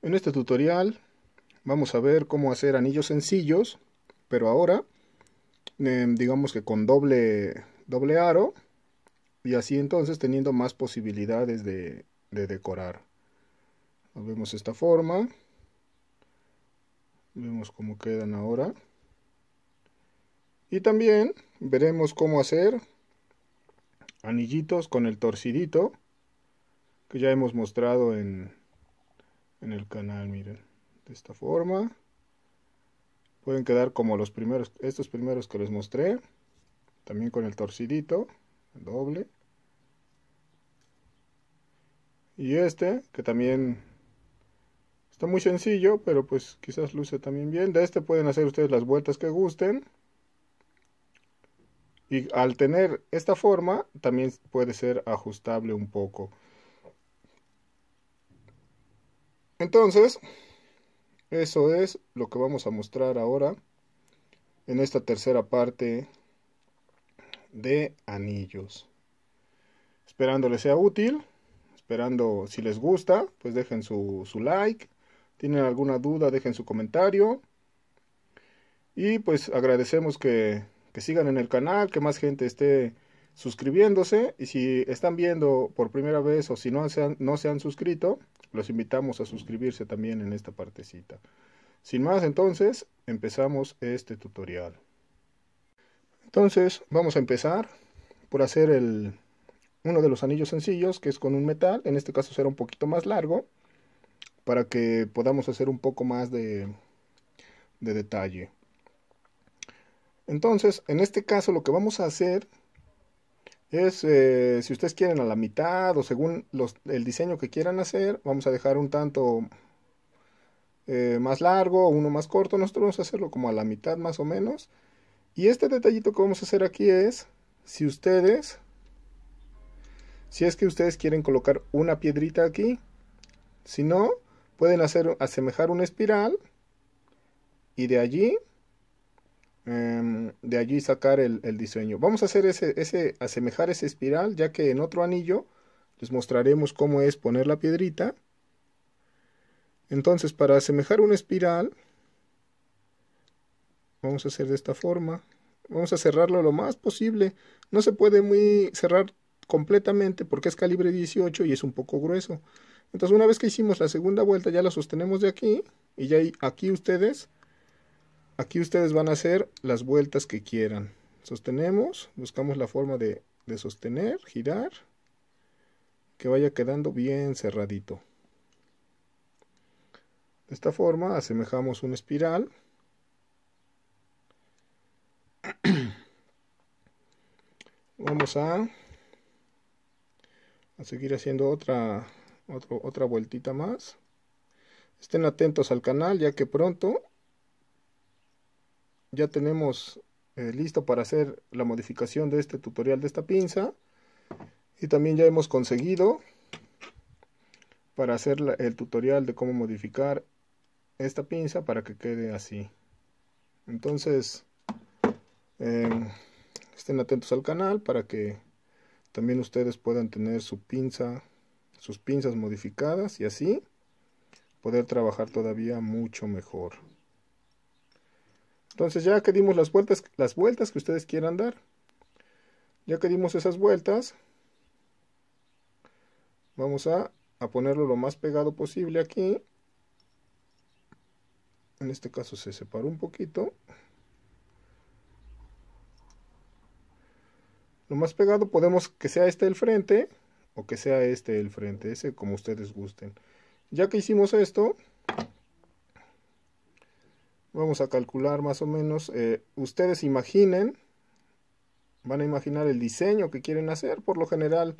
En este tutorial vamos a ver cómo hacer anillos sencillos, pero ahora em, digamos que con doble, doble aro y así entonces teniendo más posibilidades de, de decorar. Vemos esta forma, vemos cómo quedan ahora y también veremos cómo hacer anillitos con el torcidito que ya hemos mostrado en, en el canal, miren. De esta forma. Pueden quedar como los primeros, estos primeros que les mostré. También con el torcidito, doble. Y este, que también está muy sencillo, pero pues quizás luce también bien. De este pueden hacer ustedes las vueltas que gusten. Y al tener esta forma, también puede ser ajustable un poco. Entonces, eso es lo que vamos a mostrar ahora en esta tercera parte de anillos. Esperando les sea útil, esperando si les gusta, pues dejen su, su like, tienen alguna duda, dejen su comentario. Y pues agradecemos que, sigan en el canal, que más gente esté suscribiéndose. Y si están viendo por primera vez o si no no se han suscrito, los invitamos a suscribirse también en esta partecita. Sin más, entonces, empezamos este tutorial. Entonces, vamos a empezar por hacer el, uno de los anillos sencillos, que es con un metal. En este caso será un poquito más largo, para que podamos hacer un poco más de, de detalle. Entonces, en este caso lo que vamos a hacer es, eh, si ustedes quieren a la mitad o según el diseño que quieran hacer, vamos a dejar un tanto eh, más largo, o uno más corto. Nosotros vamos a hacerlo como a la mitad más o menos. Y este detallito que vamos a hacer aquí es, si ustedes, si es que ustedes quieren colocar una piedrita aquí, si no, pueden hacer, asemejar una espiral y de allí Em, de allí sacar el, diseño. Vamos a hacer ese, asemejar ese espiral, ya que en otro anillo les mostraremos cómo es poner la piedrita. Entonces, para asemejar una espiral, vamos a hacer de esta forma. Vamos a cerrarlo lo más posible. No se puede muy cerrar completamente porque es calibre 18 y es un poco grueso. Entonces, una vez que hicimos la segunda vuelta, ya la sostenemos de aquí. Y ya aquí ustedes Aquí ustedes van a hacer las vueltas que quieran. Sostenemos, buscamos la forma de, sostener, girar, que vaya quedando bien cerradito. De esta forma asemejamos una espiral. Vamos a, seguir haciendo otra, otra vueltita más. Estén atentos al canal ya que pronto ya tenemos eh, listo para hacer la modificación de este tutorial de esta pinza y también ya hemos conseguido para hacer el tutorial de cómo modificar esta pinza para que quede así entonces em, estén atentos al canal para que también ustedes puedan tener su pinza sus pinzas modificadas y así poder trabajar todavía mucho mejor entonces ya que dimos las vueltas, las vueltas que ustedes quieran dar, ya que dimos esas vueltas, vamos a, a ponerlo lo más pegado posible aquí. En este caso se separó un poquito. Lo más pegado podemos que sea este el frente o que sea este el frente, ese como ustedes gusten. Ya que hicimos esto, Vamos a calcular más o menos. Eh, ustedes imaginen, van a imaginar el diseño que quieren hacer. Por lo general,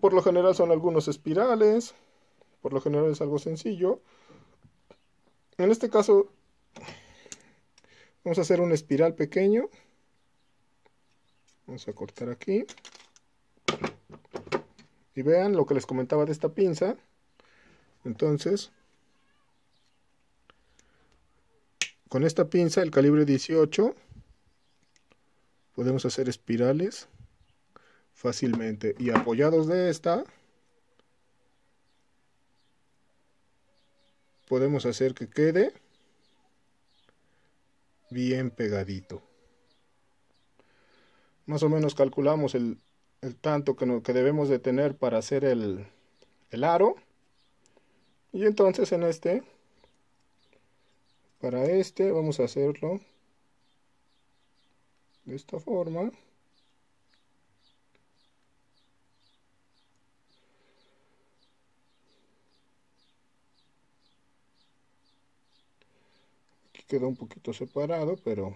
por lo general son algunos espirales. Por lo general es algo sencillo. En este caso, vamos a hacer un espiral pequeño. Vamos a cortar aquí. Y vean lo que les comentaba de esta pinza. Entonces, con esta pinza, el calibre 18, podemos hacer espirales fácilmente. Y apoyados de esta, podemos hacer que quede bien pegadito. Más o menos calculamos el, tanto que, que, debemos de tener para hacer el, el aro. Y entonces en este para este vamos a hacerlo de esta forma. Aquí queda un poquito separado, pero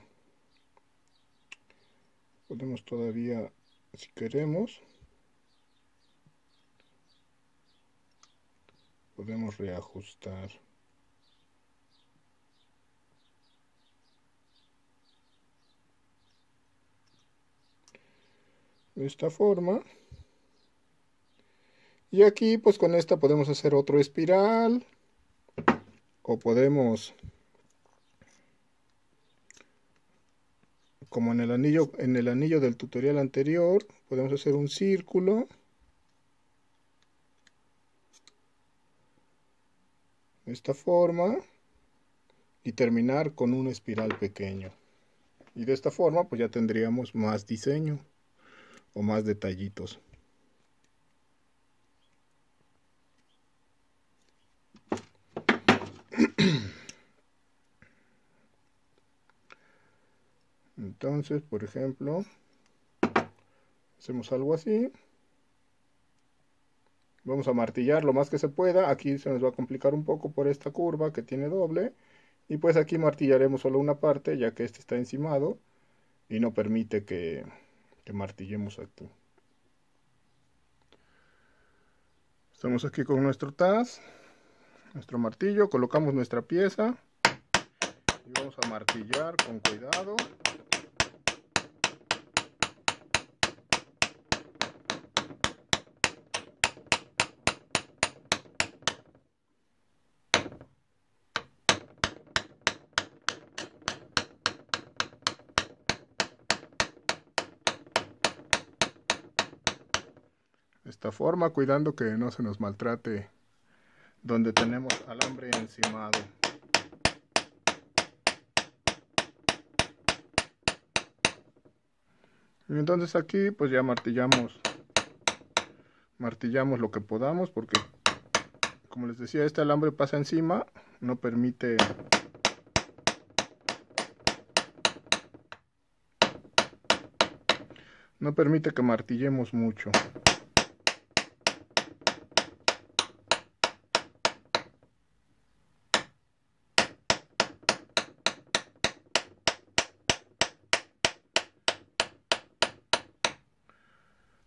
podemos todavía, si queremos, podemos reajustar. de esta forma. Y aquí pues con esta podemos hacer otro espiral o podemos como en el anillo en el anillo del tutorial anterior, podemos hacer un círculo de esta forma y terminar con un espiral pequeño. Y de esta forma pues ya tendríamos más diseño o más detallitos. Entonces, por ejemplo, hacemos algo así. Vamos a martillar lo más que se pueda. Aquí se nos va a complicar un poco por esta curva que tiene doble. Y pues aquí martillaremos solo una parte, ya que este está encimado y no permite que, que martillemos aquí. Estamos aquí con nuestro TAS, nuestro martillo, colocamos nuestra pieza y vamos a martillar con cuidado. esta forma, cuidando que no se nos maltrate donde tenemos alambre encimado. Y entonces aquí pues ya martillamos martillamos lo que podamos porque como les decía este alambre pasa encima no permite no permite que martillemos mucho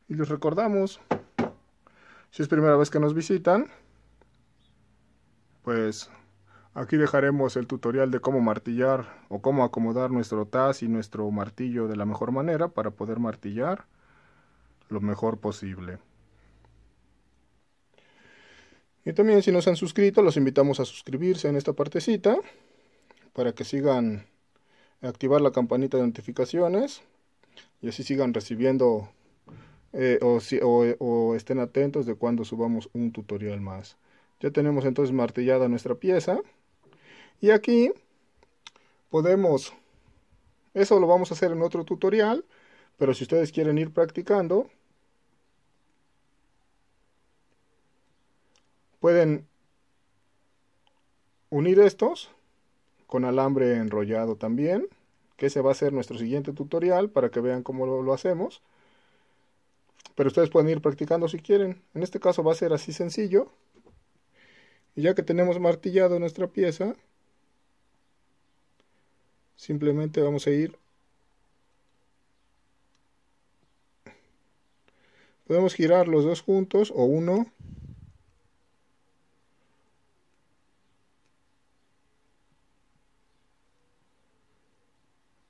y les recordamos, si es primera vez que nos visitan, pues Aquí dejaremos el tutorial de cómo martillar o cómo acomodar nuestro TAS y nuestro martillo de la mejor manera para poder martillar lo mejor posible. Y también si no se han suscrito, los invitamos a suscribirse en esta partecita para que sigan activar la campanita de notificaciones y así sigan recibiendo eh, o, o, estén atentos de cuando subamos un tutorial más. Ya tenemos entonces martillada nuestra pieza. Y aquí podemos, eso lo vamos a hacer en otro tutorial, pero si ustedes quieren ir practicando, pueden unir estos con alambre enrollado también, que ese va a ser nuestro siguiente tutorial para que vean cómo lo hacemos. Pero ustedes pueden ir practicando si quieren. En este caso va a ser así sencillo. Y ya que tenemos martillado nuestra pieza, simplemente vamos a ir podemos girar los dos juntos o uno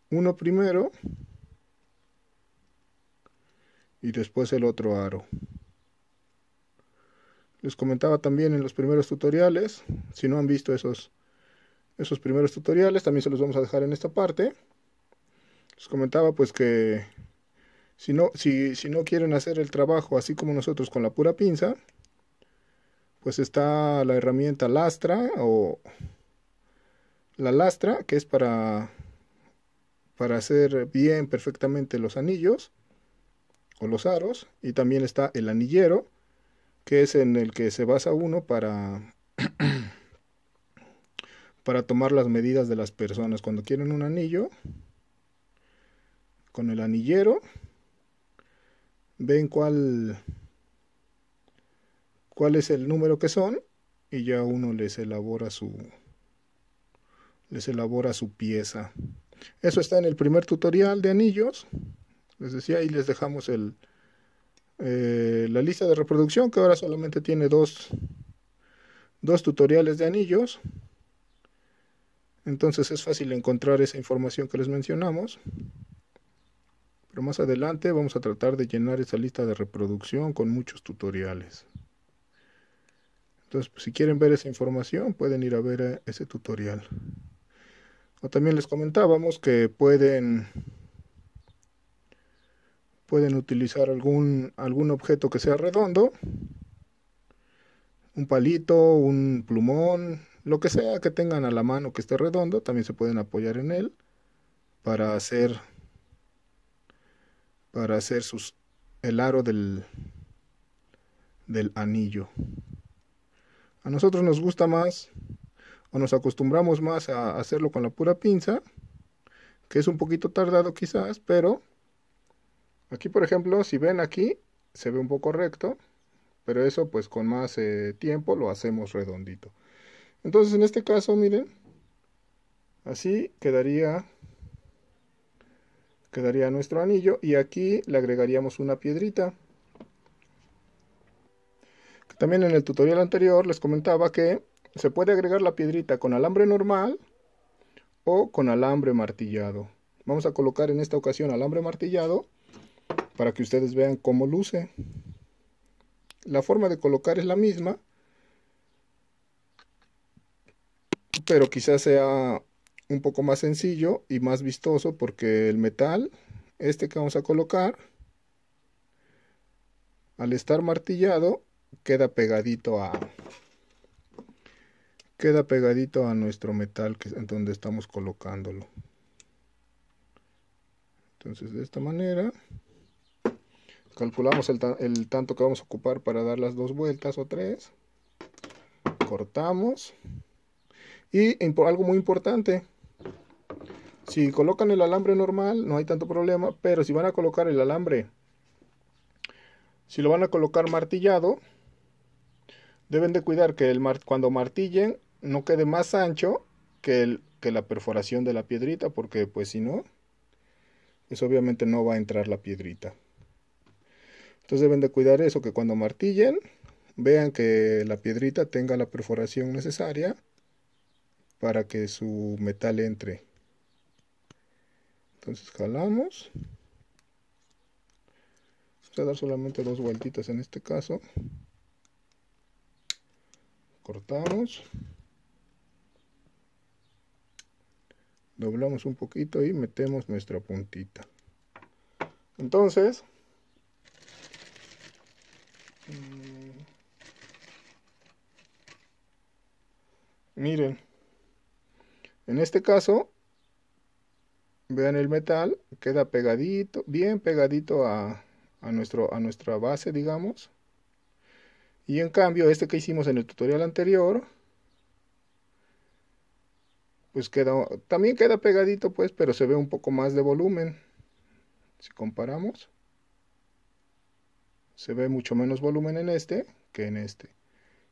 uno primero y después el otro aro. Les comentaba también en los primeros tutoriales, si no han visto esos, esos primeros tutoriales, también se los vamos a dejar en esta parte. Les comentaba pues que si no, si, si no quieren hacer el trabajo así como nosotros con la pura pinza, pues está la herramienta lastra o la lastra que es para, para hacer bien perfectamente los anillos o los aros, y también está el anillero, que es en el que se basa uno para, para tomar las medidas de las personas. Cuando quieren un anillo, con el anillero, ven cuál, cuál es el número que son, y ya uno les elabora su, les elabora su pieza. Eso está en el primer tutorial de anillos les decía, ahí les dejamos eh, la lista de reproducción que ahora solamente tiene dos, tutoriales de anillos. Entonces es fácil encontrar esa información que les mencionamos. Pero más adelante vamos a tratar de llenar esa lista de reproducción con muchos tutoriales. Entonces, pues, si quieren ver esa información, pueden ir a ver eh, ese tutorial. O también les comentábamos que pueden pueden utilizar algún, algún objeto que sea redondo, un palito, un plumón, lo que sea que tengan a la mano que esté redondo, también se pueden apoyar en él para hacer para hacer sus el aro del del anillo. A nosotros nos gusta más o nos acostumbramos más a hacerlo con la pura pinza, que es un poquito tardado quizás, pero Aquí, por ejemplo, si ven aquí, se ve un poco recto, pero eso pues con más eh, tiempo lo hacemos redondito. Entonces, en este caso, miren, así quedaría, quedaría nuestro anillo y aquí le agregaríamos una piedrita. También en el tutorial anterior les comentaba que se puede agregar la piedrita con alambre normal o con alambre martillado. Vamos a colocar en esta ocasión alambre martillado para que ustedes vean cómo luce. La forma de colocar es la misma, pero quizás sea un poco más sencillo y más vistoso porque el metal, este que vamos a colocar, al estar martillado, queda pegadito a queda pegadito a nuestro metal que en donde estamos colocándolo entonces de esta manera calculamos el, tanto que vamos a ocupar para dar las dos vueltas o tres, cortamos y algo muy importante, si colocan el alambre normal no hay tanto problema, pero si van a colocar el alambre, si lo van a colocar martillado, deben de cuidar que el cuando martillen no quede más ancho que, el, que la perforación de la piedrita, porque pues si no, pues obviamente no va a entrar la piedrita. Entonces deben de cuidar eso, que cuando martillen vean que la piedrita tenga la perforación necesaria para que su metal entre. Entonces jalamos. Voy a dar solamente dos vueltitas en este caso. Cortamos. Doblamos un poquito y metemos nuestra puntita. Entonces, eh, miren, en este caso, vean el metal, queda pegadito, bien pegadito a, nuestro, a nuestra base, digamos. Y en cambio, este que hicimos en el tutorial anterior, pues queda, también queda pegadito, pues, pero se ve un poco más de volumen. Si comparamos se ve mucho menos volumen en este que en este.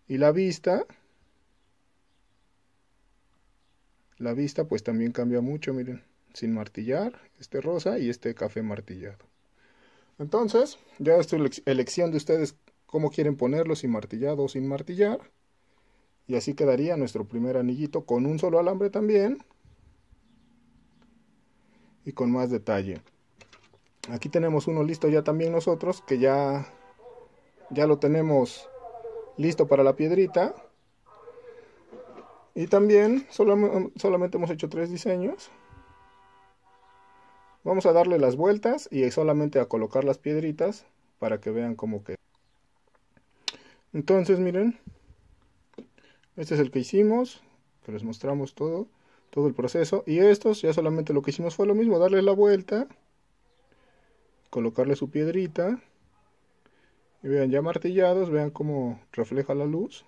Y la vista, la vista pues también cambia mucho, miren, sin martillar, este rosa y este café martillado. Entonces, ya es tu elección de ustedes cómo quieren ponerlo, sin martillado o sin martillar. Y así quedaría nuestro primer anillito con un solo alambre también y con más detalle aquí tenemos uno listo ya también nosotros que ya ya lo tenemos listo para la piedrita y también solamente hemos hecho tres diseños vamos a darle las vueltas y solamente a colocar las piedritas para que vean cómo queda entonces miren este es el que hicimos que les mostramos todo todo el proceso y estos ya solamente lo que hicimos fue lo mismo darle la vuelta colocarle su piedrita. Y vean, ya martillados, vean cómo refleja la luz.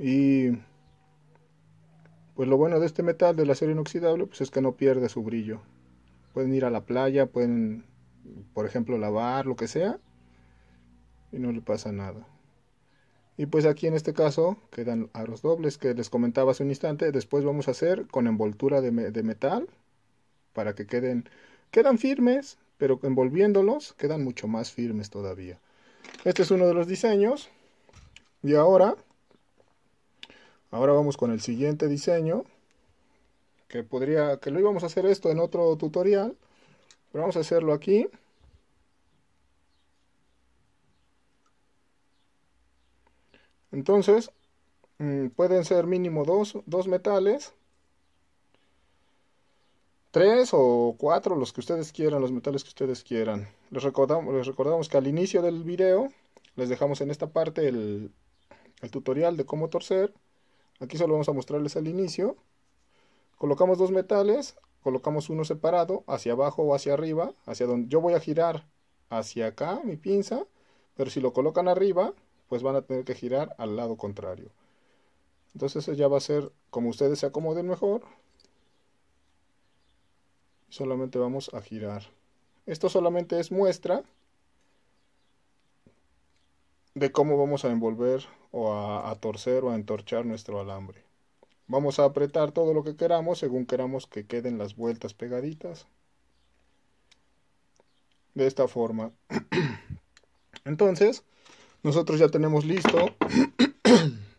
Y pues lo bueno de este metal, del acero inoxidable, pues es que no pierde su brillo. Pueden ir a la playa, pueden, por ejemplo, lavar, lo que sea, y no le pasa nada. Y pues aquí en este caso quedan a los dobles que les comentaba hace un instante. Después vamos a hacer con envoltura de metal para que queden Quedan firmes, pero envolviéndolos quedan mucho más firmes todavía. Este es uno de los diseños. Y ahora, ahora vamos con el siguiente diseño. Que podría, que lo íbamos a hacer esto en otro tutorial. Pero vamos a hacerlo aquí. Entonces, mm, pueden ser mínimo dos, dos metales tres o cuatro, los que ustedes quieran, los metales que ustedes quieran. Les recordamos, les recordamos que al inicio del video les dejamos en esta parte el, el tutorial de cómo torcer. Aquí solo vamos a mostrarles al inicio. Colocamos dos metales, colocamos uno separado hacia abajo o hacia arriba, hacia donde yo voy a girar hacia acá mi pinza, pero si lo colocan arriba, pues van a tener que girar al lado contrario. Entonces eso ya va a ser como ustedes se acomoden mejor, solamente vamos a girar. Esto solamente es muestra de cómo vamos a envolver o a, torcer o a entorchar nuestro alambre. Vamos a apretar todo lo que queramos según queramos que queden las vueltas pegaditas. De esta forma. Entonces, nosotros ya tenemos listo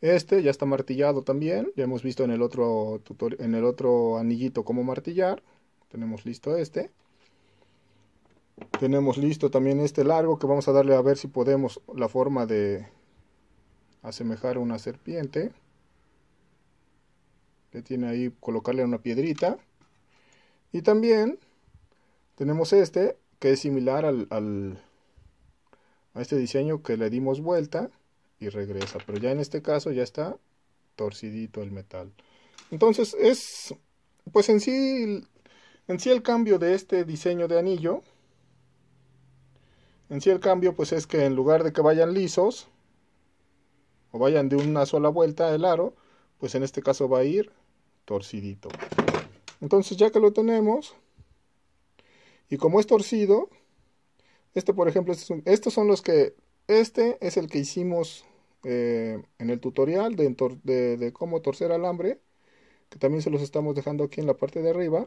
Este ya está martillado también, ya hemos visto en el otro, en el otro anillito cómo martillar. Tenemos listo este. Tenemos listo también este largo que vamos a darle a ver si podemos la forma de asemejar una serpiente. Le tiene ahí colocarle una piedrita. Y también tenemos este que es similar al, al, a este diseño que le dimos vuelta y regresa. Pero ya en este caso ya está torcidito el metal. Entonces es, pues en sí, en sí el cambio de este diseño de anillo, en sí el cambio pues es que en lugar de que vayan lisos o vayan de una sola vuelta el aro, pues en este caso va a ir torcidito. Entonces ya que lo tenemos, y como es torcido, este por ejemplo, este estos son los que, este es el que hicimos eh, en el tutorial de, cómo torcer alambre, que también se los estamos dejando aquí en la parte de arriba.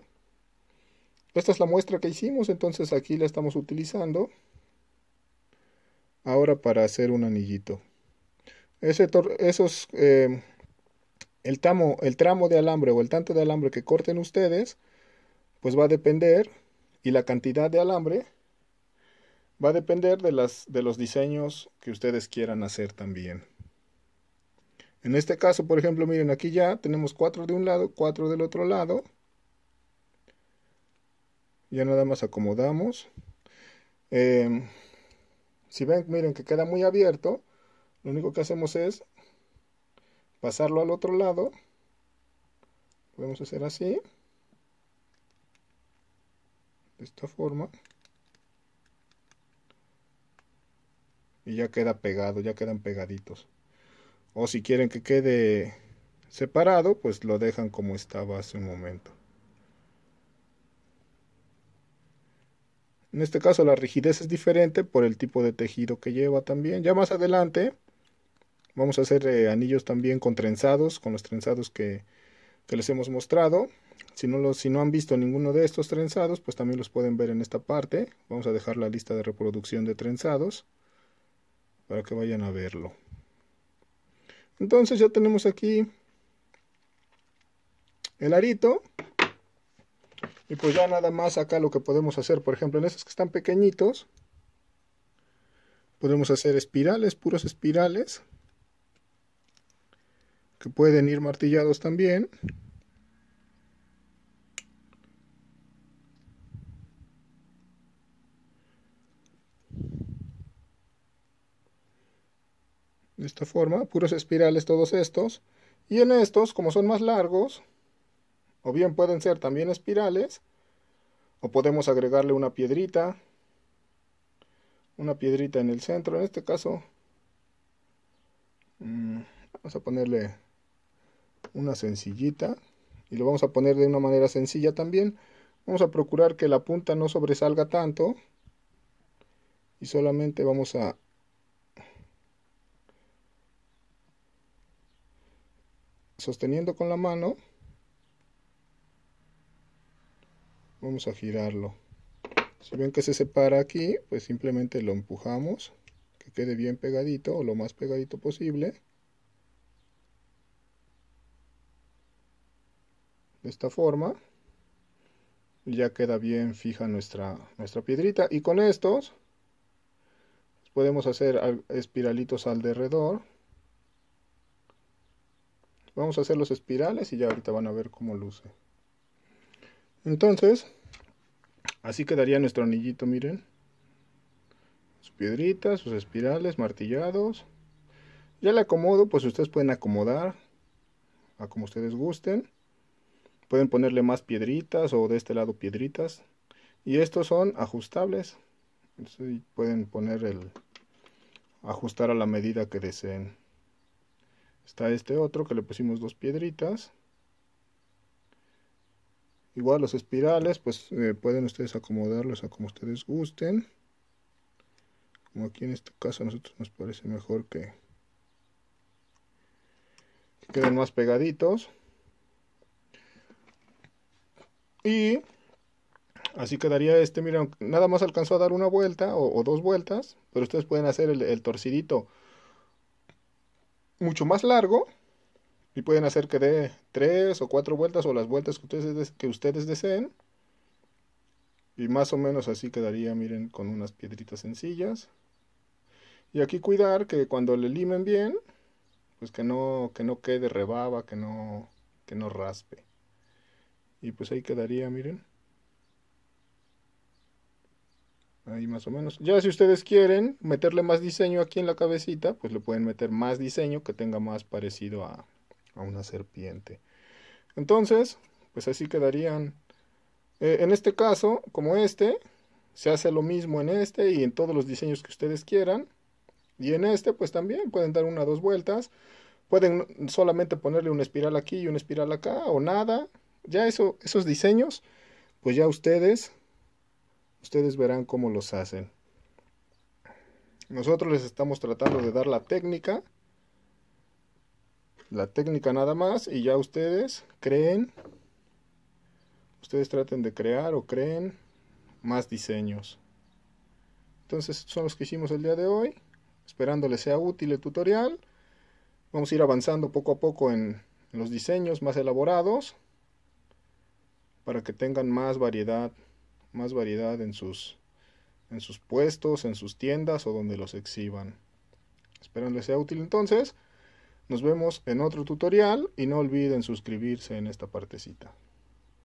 Esta es la muestra que hicimos, entonces aquí la estamos utilizando. Ahora para hacer un anillito. Ese esos, eh, el, tamo, el tramo de alambre o el tanto de alambre que corten ustedes, pues va a depender, y la cantidad de alambre, Va a depender de, los diseños que ustedes quieran hacer también. En este caso, por ejemplo, miren, aquí ya tenemos cuatro de un lado, cuatro del otro lado. Ya nada más acomodamos. Em, si ven, miren que queda muy abierto, lo único que hacemos es pasarlo al otro lado. Podemos hacer así. De esta forma. y ya queda pegado, ya quedan pegaditos. O si quieren que quede separado, pues lo dejan como estaba hace un momento. En este caso la rigidez es diferente por el tipo de tejido que lleva también. Ya más adelante vamos a hacer eh, anillos también con trenzados, con los trenzados que, les hemos mostrado. Si no, si no han visto ninguno de estos trenzados, pues también los pueden ver en esta parte. Vamos a dejar la lista de reproducción de trenzados para que vayan a verlo. Entonces ya tenemos aquí el arito. Y pues ya nada más acá lo que podemos hacer, por ejemplo, en estos que están pequeñitos, podemos hacer espirales, puros espirales, que pueden ir martillados también. de esta forma, puros espirales todos estos, y en estos, como son más largos, o bien pueden ser también espirales, o podemos agregarle una piedrita, una piedrita en el centro, en este caso, mm, vamos a ponerle una sencillita, y lo vamos a poner de una manera sencilla también, vamos a procurar que la punta no sobresalga tanto, y solamente vamos a sosteniendo con la mano, vamos a girarlo. Si ven que se separa aquí, pues simplemente lo empujamos, que quede bien pegadito o lo más pegadito posible. De esta forma ya queda bien fija nuestra, nuestra piedrita. Y con estos podemos hacer espiralitos al derredor Vamos a hacer los espirales y ya ahorita van a ver cómo luce. Entonces, así quedaría nuestro anillito, miren. Sus piedritas, sus espirales, martillados. Ya le acomodo, pues ustedes pueden acomodar a como ustedes gusten. Pueden ponerle más piedritas o de este lado piedritas. Y estos son ajustables. pueden poner el... ajustar a la medida que deseen. Está este otro que le pusimos dos piedritas. Igual los espirales, pues eh, pueden ustedes acomodarlos a como ustedes gusten. Como aquí en este caso a nosotros nos parece mejor que, queden más pegaditos. Y así quedaría este, miren, nada más alcanzó a dar una vuelta o, dos vueltas, pero ustedes pueden hacer el, el torcidito mucho más largo y pueden hacer que dé tres o cuatro vueltas o las vueltas que ustedes, que ustedes deseen. Y más o menos así quedaría, miren, con unas piedritas sencillas. Y aquí cuidar que cuando le limen bien, pues que no, que no quede rebaba, que no, que no raspe. Y pues ahí quedaría, miren. Ahí más o menos. Ya si ustedes quieren meterle más diseño aquí en la cabecita, pues le pueden meter más diseño que tenga más parecido a, una serpiente. Entonces, pues así quedarían. Eh, en este caso, como este, se hace lo mismo en este y en todos los diseños que ustedes quieran. Y en este, pues también pueden dar una o dos vueltas. Pueden solamente ponerle una espiral aquí y una espiral acá o nada. Ya eso, esos diseños, pues ya ustedes Ustedes verán cómo los hacen. Nosotros les estamos tratando de dar la técnica. La técnica nada más. Y ya ustedes creen. Ustedes traten de crear o creen más diseños. Entonces son los que hicimos el día de hoy. Esperando les sea útil el tutorial. Vamos a ir avanzando poco a poco en los diseños más elaborados. Para que tengan más variedad más variedad en sus, en sus puestos, en sus tiendas o donde los exhiban. Espero les sea útil entonces. Nos vemos en otro tutorial y no olviden suscribirse en esta partecita.